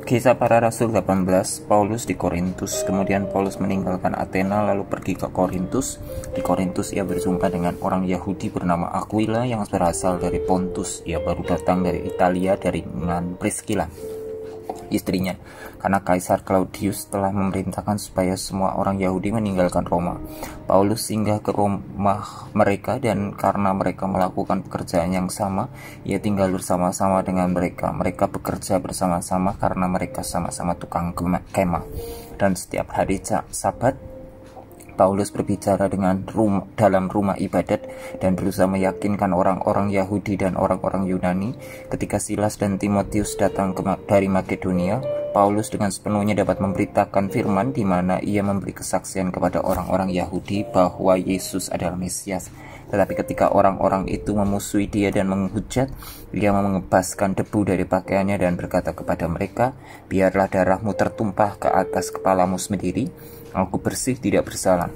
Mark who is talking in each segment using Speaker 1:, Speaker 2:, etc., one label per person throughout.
Speaker 1: Kisah para Rasul 18, Paulus di Korintus. Kemudian Paulus meninggalkan Athena lalu pergi ke Korintus. Di Korintus ia berjumpa dengan orang Yahudi bernama Aquila yang berasal dari Pontus. Ia baru datang dari Italia dari Priscilla istrinya, karena Kaisar Claudius telah memerintahkan supaya semua orang Yahudi meninggalkan Roma. Paulus singgah ke rumah mereka dan karena mereka melakukan pekerjaan yang sama, ia tinggal bersama-sama dengan mereka. Mereka bekerja bersama-sama karena mereka sama-sama tukang kemah dan setiap hari sabat Paulus berbicara dengan rumah, dalam rumah ibadat dan berusaha meyakinkan orang-orang Yahudi dan orang-orang Yunani ketika Silas dan Timotius datang ke, dari Makedonia Paulus dengan sepenuhnya dapat memberitakan firman di mana ia memberi kesaksian kepada orang-orang Yahudi bahwa Yesus adalah Mesias. Tetapi ketika orang-orang itu memusuhi dia dan menghujat, dia mengebaskan debu dari pakaiannya dan berkata kepada mereka, biarlah darahmu tertumpah ke atas kepalamu sendiri, Aku bersih tidak bersalah.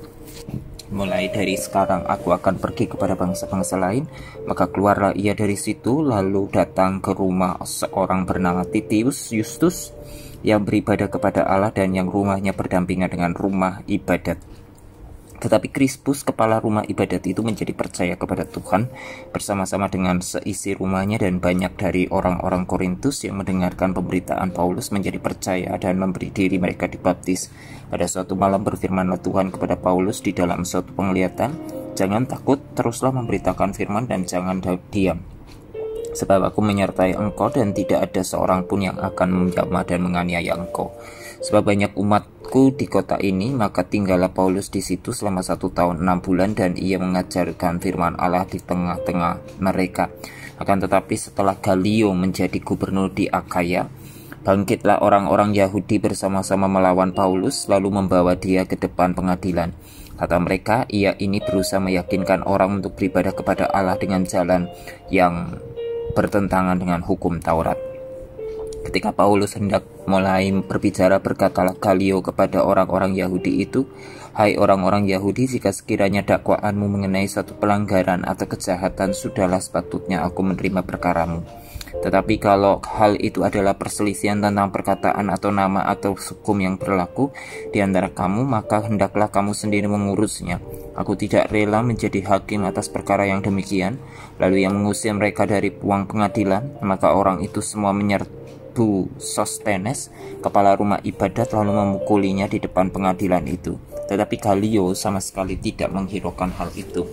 Speaker 1: Mulai dari sekarang aku akan pergi kepada bangsa-bangsa lain, maka keluarlah ia dari situ lalu datang ke rumah seorang bernama Titius Justus yang beribadah kepada Allah dan yang rumahnya berdampingan dengan rumah ibadat tetapi Krispus, kepala rumah ibadat itu menjadi percaya kepada Tuhan bersama-sama dengan seisi rumahnya dan banyak dari orang-orang Korintus yang mendengarkan pemberitaan Paulus menjadi percaya dan memberi diri mereka dibaptis. Pada suatu malam berfirmanlah Tuhan kepada Paulus di dalam suatu penglihatan, Jangan takut, teruslah memberitakan firman dan jangan diam. Sebab aku menyertai engkau dan tidak ada seorang pun yang akan menjamah dan menganiaya engkau. Sebab banyak umatku di kota ini, maka tinggallah Paulus di situ selama satu tahun enam bulan dan ia mengajarkan firman Allah di tengah-tengah mereka. Akan tetapi setelah Galio menjadi gubernur di Akaya, bangkitlah orang-orang Yahudi bersama-sama melawan Paulus lalu membawa dia ke depan pengadilan. Kata mereka, ia ini berusaha meyakinkan orang untuk beribadah kepada Allah dengan jalan yang bertentangan dengan hukum Taurat. Ketika Paulus hendak mulai berbicara berkatalah Galio kepada orang-orang Yahudi itu, Hai orang-orang Yahudi, jika sekiranya dakwaanmu mengenai satu pelanggaran atau kejahatan, sudahlah sepatutnya aku menerima perkaramu. Tetapi kalau hal itu adalah perselisihan tentang perkataan atau nama atau hukum yang berlaku di antara kamu, maka hendaklah kamu sendiri mengurusnya. Aku tidak rela menjadi hakim atas perkara yang demikian. Lalu yang mengusir mereka dari uang pengadilan, maka orang itu semua menyertai Abu Sostenes, kepala rumah ibadat lalu memukulinya di depan pengadilan itu. Tetapi Galio sama sekali tidak menghiraukan hal itu.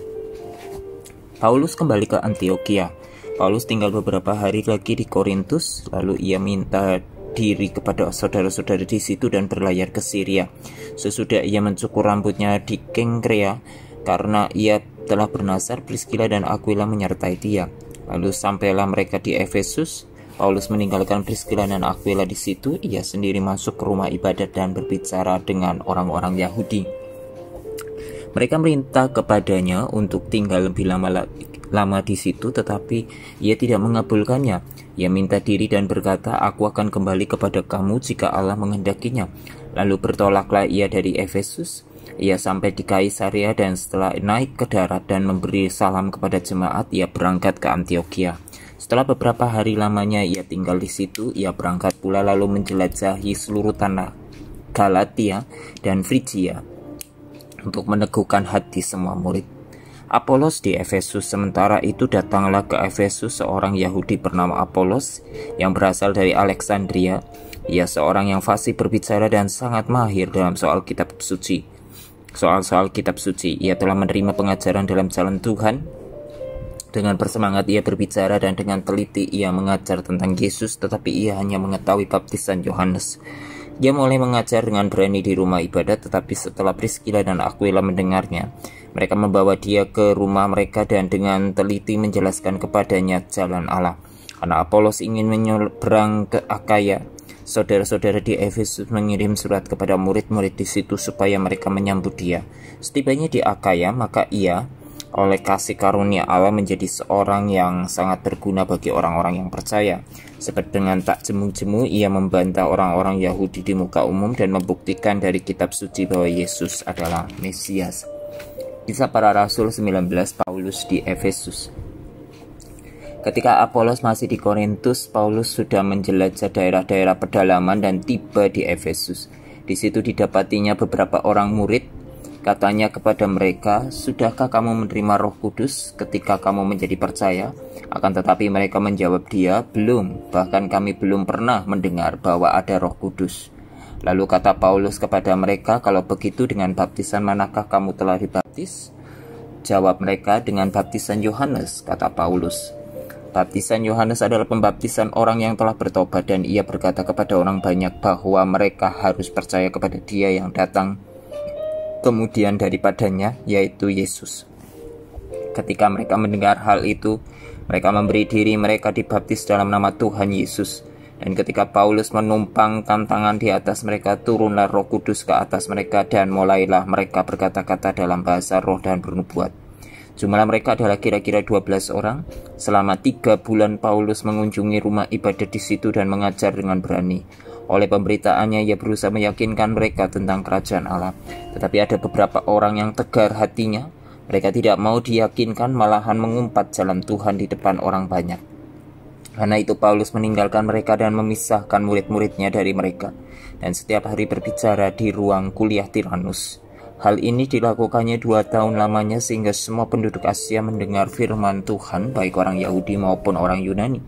Speaker 1: Paulus kembali ke Antioquia. Paulus tinggal beberapa hari lagi di Korintus, lalu ia minta diri kepada saudara-saudara di situ dan berlayar ke Syria. Sesudah ia mencukur rambutnya di Kengkrea, karena ia telah bernasar, Priscilla dan Aquila menyertai dia. Lalu sampailah mereka di Efesus, Paulus meninggalkan Priscilla dan Aquila di situ, ia sendiri masuk ke rumah ibadat dan berbicara dengan orang-orang Yahudi. Mereka merintah kepadanya untuk tinggal lebih lama lama di situ, tetapi ia tidak mengabulkannya. Ia minta diri dan berkata, "Aku akan kembali kepada kamu jika Allah menghendakinya." Lalu bertolaklah ia dari Efesus. Ia sampai di Kaisaria dan setelah naik ke darat dan memberi salam kepada jemaat, ia berangkat ke Antioquia. Setelah beberapa hari lamanya ia tinggal di situ, ia berangkat pula lalu menjelajahi seluruh tanah Galatia dan Frigia untuk meneguhkan hati semua murid. Apolos di Efesus sementara itu datanglah ke Efesus seorang Yahudi bernama Apolos yang berasal dari Alexandria. Ia seorang yang fasih berbicara dan sangat mahir dalam soal kitab suci. Soal-soal kitab suci, ia telah menerima pengajaran dalam jalan Tuhan dengan bersemangat ia berbicara dan dengan teliti ia mengajar tentang Yesus tetapi ia hanya mengetahui baptisan Yohanes. Ia mulai mengajar dengan berani di rumah ibadat tetapi setelah Priscilla dan Aquila mendengarnya, mereka membawa dia ke rumah mereka dan dengan teliti menjelaskan kepadanya jalan Allah. Karena Apolos ingin menyeberang ke Akaya, saudara-saudara di Efesus mengirim surat kepada murid-murid di situ supaya mereka menyambut dia. Setibanya di Akaya, maka ia oleh kasih karunia Allah menjadi seorang yang sangat berguna bagi orang-orang yang percaya. Seperti dengan tak jemu-jemu ia membantah orang-orang Yahudi di muka umum dan membuktikan dari kitab suci bahwa Yesus adalah Mesias. Kisah para Rasul 19 Paulus di Efesus Ketika Apolos masih di Korintus, Paulus sudah menjelajah daerah-daerah pedalaman dan tiba di Efesus. Di situ didapatinya beberapa orang murid Katanya kepada mereka, "Sudahkah kamu menerima Roh Kudus ketika kamu menjadi percaya?" Akan tetapi mereka menjawab dia, "Belum, bahkan kami belum pernah mendengar bahwa ada Roh Kudus." Lalu kata Paulus kepada mereka, "Kalau begitu dengan baptisan manakah kamu telah dibaptis?" Jawab mereka, "Dengan baptisan Yohanes," kata Paulus. Baptisan Yohanes adalah pembaptisan orang yang telah bertobat dan ia berkata kepada orang banyak bahwa mereka harus percaya kepada dia yang datang kemudian daripadanya, yaitu Yesus. Ketika mereka mendengar hal itu, mereka memberi diri mereka dibaptis dalam nama Tuhan Yesus. Dan ketika Paulus menumpangkan tangan di atas mereka, turunlah Roh Kudus ke atas mereka, dan mulailah mereka berkata-kata dalam bahasa roh dan bernubuat. Jumlah mereka adalah kira-kira 12 orang. Selama tiga bulan Paulus mengunjungi rumah ibadah di situ dan mengajar dengan berani. Oleh pemberitaannya ia berusaha meyakinkan mereka tentang kerajaan Allah. Tetapi ada beberapa orang yang tegar hatinya. Mereka tidak mau diyakinkan malahan mengumpat jalan Tuhan di depan orang banyak. Karena itu Paulus meninggalkan mereka dan memisahkan murid-muridnya dari mereka dan setiap hari berbicara di ruang kuliah Tiranus. Hal ini dilakukannya dua tahun lamanya sehingga semua penduduk Asia mendengar firman Tuhan baik orang Yahudi maupun orang Yunani.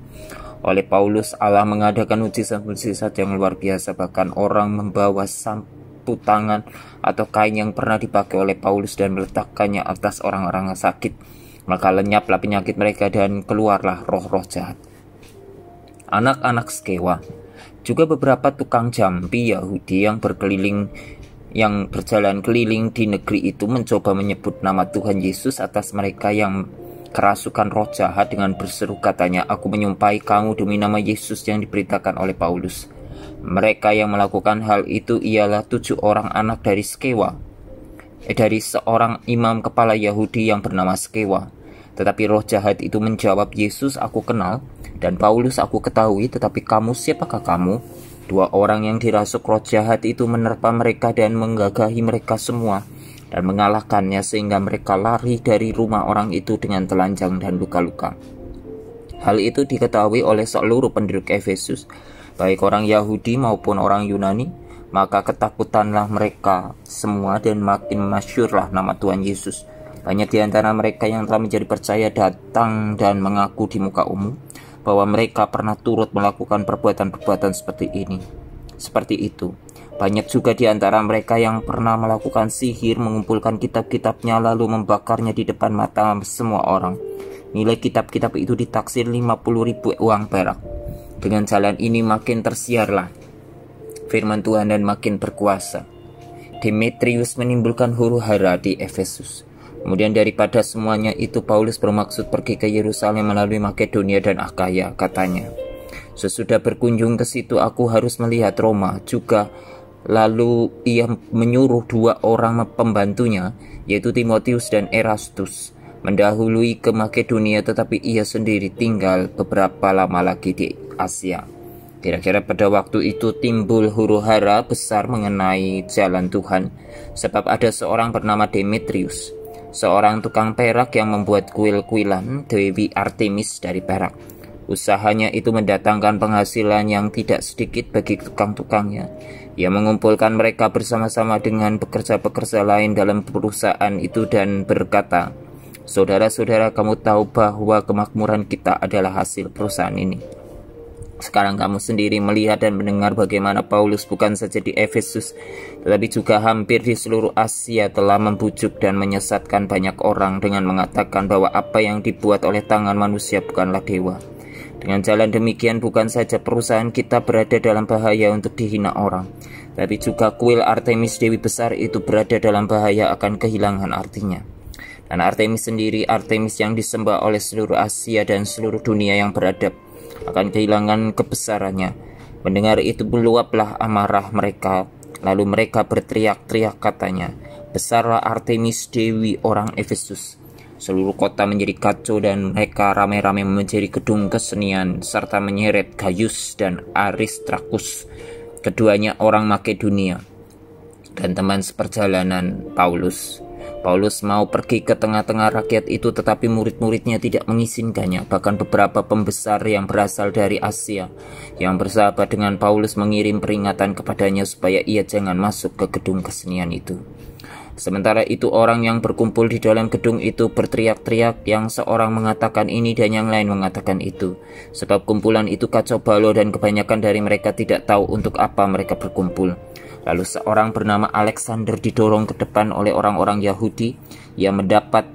Speaker 1: Oleh Paulus, Allah mengadakan mujizat-mujizat yang luar biasa, bahkan orang membawa sampu tangan atau kain yang pernah dipakai oleh Paulus dan meletakkannya atas orang-orang yang sakit. Maka lenyaplah penyakit mereka dan keluarlah roh-roh jahat. Anak-anak sekewa, juga beberapa tukang jampi Yahudi yang berkeliling yang berjalan keliling di negeri itu mencoba menyebut nama Tuhan Yesus atas mereka yang kerasukan roh jahat dengan berseru katanya, Aku menyumpai kamu demi nama Yesus yang diberitakan oleh Paulus. Mereka yang melakukan hal itu ialah tujuh orang anak dari Skewa, eh, dari seorang imam kepala Yahudi yang bernama Skewa. Tetapi roh jahat itu menjawab, Yesus aku kenal, dan Paulus aku ketahui, tetapi kamu siapakah kamu? Dua orang yang dirasuk roh jahat itu menerpa mereka dan menggagahi mereka semua dan mengalahkannya sehingga mereka lari dari rumah orang itu dengan telanjang dan luka-luka. Hal itu diketahui oleh seluruh penduduk Efesus, baik orang Yahudi maupun orang Yunani, maka ketakutanlah mereka semua dan makin masyurlah nama Tuhan Yesus. Banyak di antara mereka yang telah menjadi percaya datang dan mengaku di muka umum bahwa mereka pernah turut melakukan perbuatan-perbuatan seperti ini. Seperti itu, banyak juga di antara mereka yang pernah melakukan sihir mengumpulkan kitab-kitabnya lalu membakarnya di depan mata semua orang. Nilai kitab-kitab itu ditaksir 50 ribu uang perak. Dengan jalan ini makin tersiarlah firman Tuhan dan makin berkuasa. Demetrius menimbulkan huru hara di Efesus. Kemudian daripada semuanya itu Paulus bermaksud pergi ke Yerusalem melalui Makedonia dan Akaya, katanya. Sesudah berkunjung ke situ aku harus melihat Roma juga Lalu ia menyuruh dua orang pembantunya, yaitu Timotius dan Erastus, mendahului ke Makedonia tetapi ia sendiri tinggal beberapa lama lagi di Asia. Kira-kira pada waktu itu timbul huru hara besar mengenai jalan Tuhan, sebab ada seorang bernama Demetrius, seorang tukang perak yang membuat kuil-kuilan Dewi Artemis dari perak Usahanya itu mendatangkan penghasilan yang tidak sedikit bagi tukang-tukangnya. Ia mengumpulkan mereka bersama-sama dengan pekerja-pekerja lain dalam perusahaan itu dan berkata, Saudara-saudara kamu tahu bahwa kemakmuran kita adalah hasil perusahaan ini. Sekarang kamu sendiri melihat dan mendengar bagaimana Paulus bukan saja di Efesus, tetapi juga hampir di seluruh Asia telah membujuk dan menyesatkan banyak orang dengan mengatakan bahwa apa yang dibuat oleh tangan manusia bukanlah dewa. Dengan jalan demikian bukan saja perusahaan kita berada dalam bahaya untuk dihina orang, tapi juga kuil Artemis Dewi Besar itu berada dalam bahaya akan kehilangan artinya. Dan Artemis sendiri, Artemis yang disembah oleh seluruh Asia dan seluruh dunia yang beradab, akan kehilangan kebesarannya. Mendengar itu meluaplah amarah mereka, lalu mereka berteriak-teriak katanya, Besarlah Artemis Dewi orang Efesus, Seluruh kota menjadi kacau dan mereka rame-rame menjadi gedung kesenian serta menyeret Gaius dan Aristrakus, keduanya orang Makedonia dan teman seperjalanan Paulus. Paulus mau pergi ke tengah-tengah rakyat itu tetapi murid-muridnya tidak mengizinkannya. Bahkan beberapa pembesar yang berasal dari Asia yang bersahabat dengan Paulus mengirim peringatan kepadanya supaya ia jangan masuk ke gedung kesenian itu. Sementara itu orang yang berkumpul di dalam gedung itu berteriak-teriak yang seorang mengatakan ini dan yang lain mengatakan itu. Sebab kumpulan itu kacau balau dan kebanyakan dari mereka tidak tahu untuk apa mereka berkumpul. Lalu seorang bernama Alexander didorong ke depan oleh orang-orang Yahudi. yang mendapat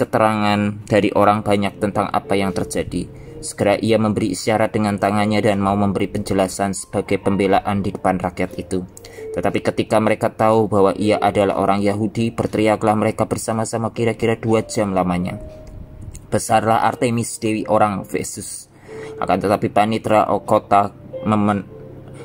Speaker 1: keterangan dari orang banyak tentang apa yang terjadi Segera ia memberi isyarat dengan tangannya dan mau memberi penjelasan sebagai pembelaan di depan rakyat itu. Tetapi ketika mereka tahu bahwa ia adalah orang Yahudi, berteriaklah mereka bersama-sama kira-kira dua jam lamanya. Besarlah Artemis Dewi orang Vesus. Akan tetapi panitra Okota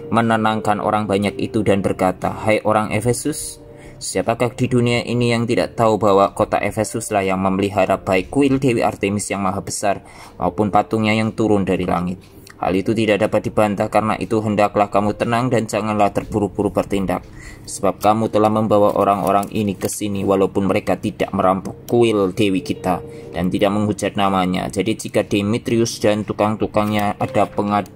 Speaker 1: menenangkan orang banyak itu dan berkata, Hai orang Efesus, Siapakah di dunia ini yang tidak tahu bahwa kota Efesuslah yang memelihara baik kuil Dewi Artemis yang maha besar maupun patungnya yang turun dari langit. Hal itu tidak dapat dibantah karena itu hendaklah kamu tenang dan janganlah terburu-buru bertindak. Sebab kamu telah membawa orang-orang ini ke sini walaupun mereka tidak merampok kuil dewi kita dan tidak menghujat namanya. Jadi jika Demetrius dan tukang-tukangnya ada pengad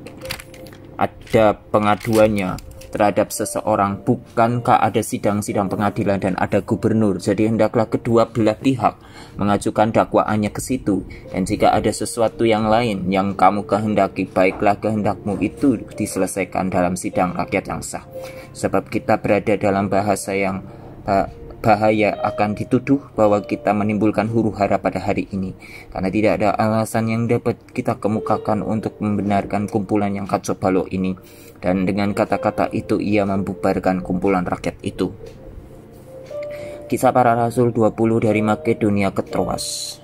Speaker 1: ada pengaduannya, terhadap seseorang. Bukankah ada sidang-sidang pengadilan dan ada gubernur? Jadi hendaklah kedua belah pihak mengajukan dakwaannya ke situ. Dan jika ada sesuatu yang lain yang kamu kehendaki, baiklah kehendakmu itu diselesaikan dalam sidang rakyat yang sah. Sebab kita berada dalam bahasa yang eh, bahaya akan dituduh bahwa kita menimbulkan huru hara pada hari ini karena tidak ada alasan yang dapat kita kemukakan untuk membenarkan kumpulan yang kacau balau ini dan dengan kata-kata itu ia membubarkan kumpulan rakyat itu Kisah para Rasul 20 dari Makedonia ke Troas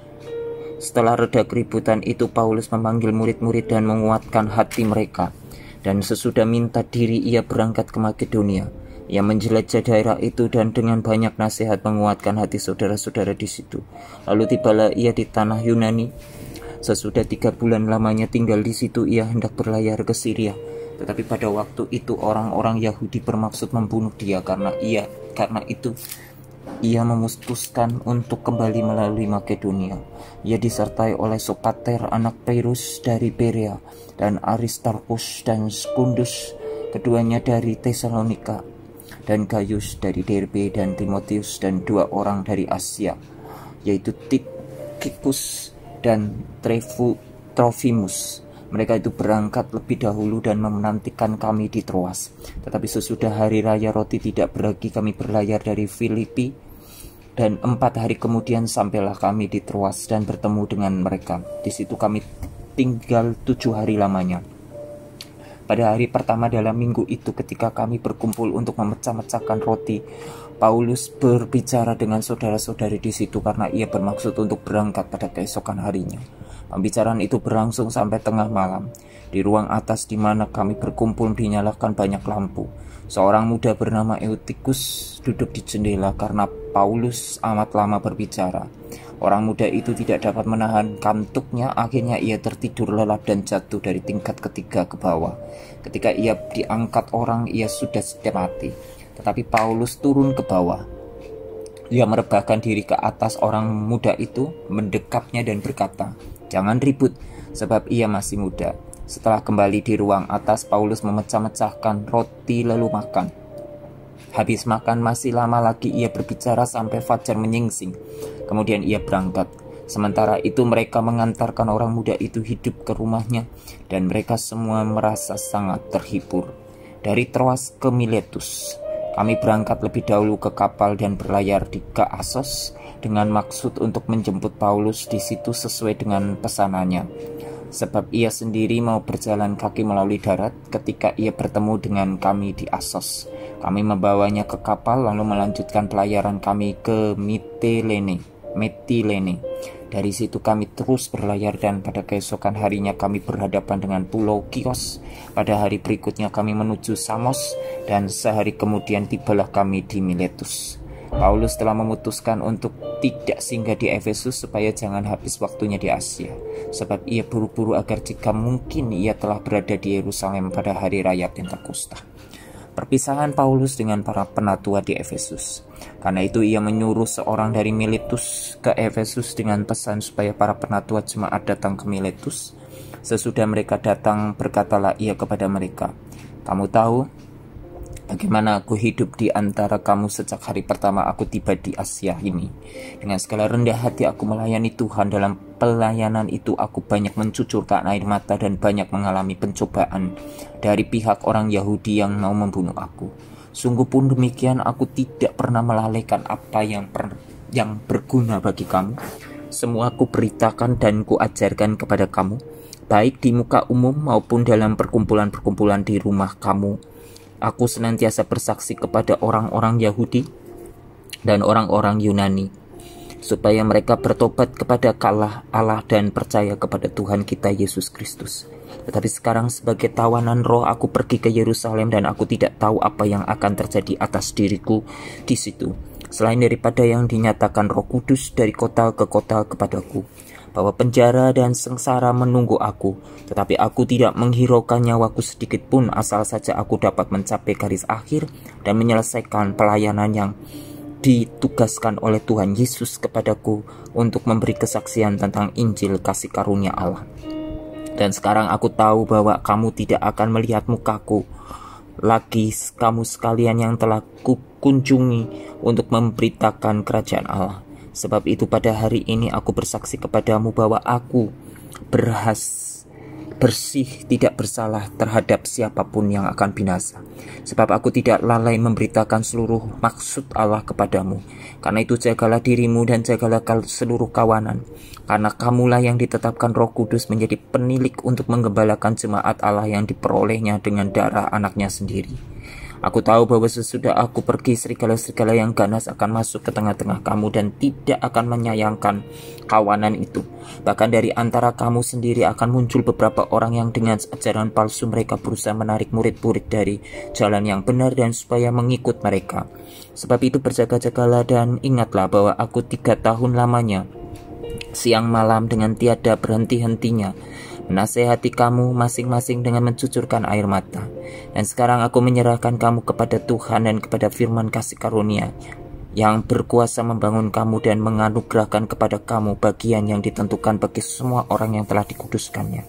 Speaker 1: Setelah reda keributan itu Paulus memanggil murid-murid dan menguatkan hati mereka dan sesudah minta diri ia berangkat ke Makedonia ia menjelajah daerah itu dan dengan banyak nasihat menguatkan hati saudara-saudara di situ. Lalu tibalah ia di tanah Yunani. Sesudah tiga bulan lamanya tinggal di situ, ia hendak berlayar ke Syria. Tetapi pada waktu itu orang-orang Yahudi bermaksud membunuh dia karena ia karena itu ia memutuskan untuk kembali melalui Makedonia. Ia disertai oleh Sopater anak Perus dari Berea dan Aristarchus dan Skundus keduanya dari Tesalonika dan Gaius dari Derbe dan Timotius dan dua orang dari Asia, yaitu Tikikus dan Trefu, Trofimus. Mereka itu berangkat lebih dahulu dan menantikan kami di Troas. Tetapi sesudah hari raya roti tidak berlagi kami berlayar dari Filipi dan empat hari kemudian sampailah kami di Troas dan bertemu dengan mereka. Di situ kami tinggal tujuh hari lamanya. Pada hari pertama dalam minggu itu ketika kami berkumpul untuk memecah-mecahkan roti, Paulus berbicara dengan saudara-saudari di situ karena ia bermaksud untuk berangkat pada keesokan harinya. Pembicaraan itu berlangsung sampai tengah malam. Di ruang atas di mana kami berkumpul dinyalakan banyak lampu. Seorang muda bernama Eutikus duduk di jendela karena Paulus amat lama berbicara. Orang muda itu tidak dapat menahan kantuknya, akhirnya ia tertidur lelap dan jatuh dari tingkat ketiga ke bawah. Ketika ia diangkat orang, ia sudah sedia mati. Tetapi Paulus turun ke bawah. Ia merebahkan diri ke atas orang muda itu, mendekapnya dan berkata, Jangan ribut, sebab ia masih muda. Setelah kembali di ruang atas, Paulus memecah-mecahkan roti lalu makan. Habis makan masih lama lagi ia berbicara sampai Fajar menyingsing. Kemudian ia berangkat. Sementara itu mereka mengantarkan orang muda itu hidup ke rumahnya dan mereka semua merasa sangat terhibur. Dari Troas ke Miletus, kami berangkat lebih dahulu ke kapal dan berlayar di Kaasos dengan maksud untuk menjemput Paulus di situ sesuai dengan pesanannya sebab ia sendiri mau berjalan kaki melalui darat ketika ia bertemu dengan kami di Assos. Kami membawanya ke kapal lalu melanjutkan pelayaran kami ke Mitilene. Mitilene. Dari situ kami terus berlayar dan pada keesokan harinya kami berhadapan dengan pulau Kios. Pada hari berikutnya kami menuju Samos dan sehari kemudian tibalah kami di Miletus. Paulus telah memutuskan untuk tidak singgah di Efesus supaya jangan habis waktunya di Asia, sebab ia buru-buru agar jika mungkin ia telah berada di Yerusalem pada hari raya Pentakosta. Perpisahan Paulus dengan para penatua di Efesus. Karena itu ia menyuruh seorang dari Miletus ke Efesus dengan pesan supaya para penatua jemaat datang ke Miletus. Sesudah mereka datang, berkatalah ia kepada mereka, "Kamu tahu Bagaimana aku hidup di antara kamu sejak hari pertama aku tiba di Asia ini? Dengan segala rendah hati aku melayani Tuhan dalam pelayanan itu aku banyak mencucurkan air mata dan banyak mengalami pencobaan dari pihak orang Yahudi yang mau membunuh aku. Sungguh pun demikian aku tidak pernah melalaikan apa yang per, yang berguna bagi kamu. Semua aku beritakan dan kuajarkan kepada kamu, baik di muka umum maupun dalam perkumpulan-perkumpulan di rumah kamu aku senantiasa bersaksi kepada orang-orang Yahudi dan orang-orang Yunani supaya mereka bertobat kepada Allah Allah dan percaya kepada Tuhan kita Yesus Kristus. Tetapi sekarang sebagai tawanan roh aku pergi ke Yerusalem dan aku tidak tahu apa yang akan terjadi atas diriku di situ. Selain daripada yang dinyatakan roh kudus dari kota ke kota kepadaku bahwa penjara dan sengsara menunggu aku, tetapi aku tidak menghiraukan nyawaku sedikit pun asal saja aku dapat mencapai garis akhir dan menyelesaikan pelayanan yang ditugaskan oleh Tuhan Yesus kepadaku untuk memberi kesaksian tentang Injil kasih karunia Allah. Dan sekarang aku tahu bahwa kamu tidak akan melihat mukaku lagi kamu sekalian yang telah kukunjungi untuk memberitakan kerajaan Allah. Sebab itu pada hari ini aku bersaksi kepadamu bahwa aku berhas bersih tidak bersalah terhadap siapapun yang akan binasa. Sebab aku tidak lalai memberitakan seluruh maksud Allah kepadamu. Karena itu jagalah dirimu dan jagalah seluruh kawanan. Karena kamulah yang ditetapkan roh kudus menjadi penilik untuk menggembalakan jemaat Allah yang diperolehnya dengan darah anaknya sendiri Aku tahu bahwa sesudah aku pergi, serigala-serigala yang ganas akan masuk ke tengah-tengah kamu dan tidak akan menyayangkan kawanan itu. Bahkan dari antara kamu sendiri akan muncul beberapa orang yang dengan ajaran palsu mereka berusaha menarik murid-murid dari jalan yang benar dan supaya mengikut mereka. Sebab itu berjaga-jagalah dan ingatlah bahwa aku tiga tahun lamanya siang malam dengan tiada berhenti-hentinya menasehati kamu masing-masing dengan mencucurkan air mata. Dan sekarang aku menyerahkan kamu kepada Tuhan dan kepada firman kasih karunia yang berkuasa membangun kamu dan menganugerahkan kepada kamu bagian yang ditentukan bagi semua orang yang telah dikuduskannya.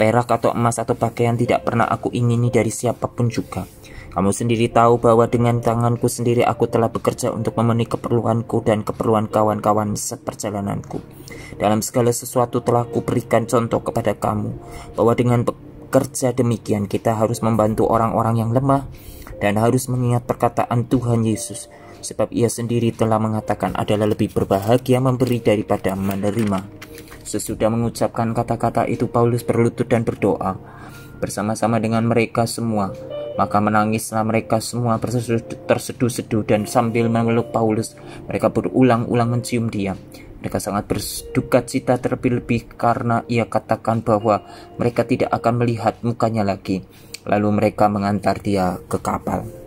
Speaker 1: Perak atau emas atau pakaian tidak pernah aku ingini dari siapapun juga kamu sendiri tahu bahwa dengan tanganku sendiri aku telah bekerja untuk memenuhi keperluanku dan keperluan kawan-kawan seperjalananku. Dalam segala sesuatu telah kuberikan contoh kepada kamu bahwa dengan bekerja demikian kita harus membantu orang-orang yang lemah dan harus mengingat perkataan Tuhan Yesus sebab ia sendiri telah mengatakan adalah lebih berbahagia memberi daripada menerima. Sesudah mengucapkan kata-kata itu Paulus berlutut dan berdoa bersama-sama dengan mereka semua maka menangislah mereka semua terseduh-seduh dan sambil memeluk Paulus, mereka berulang-ulang mencium dia. Mereka sangat berduka cita terlebih-lebih karena ia katakan bahwa mereka tidak akan melihat mukanya lagi. Lalu mereka mengantar dia ke kapal.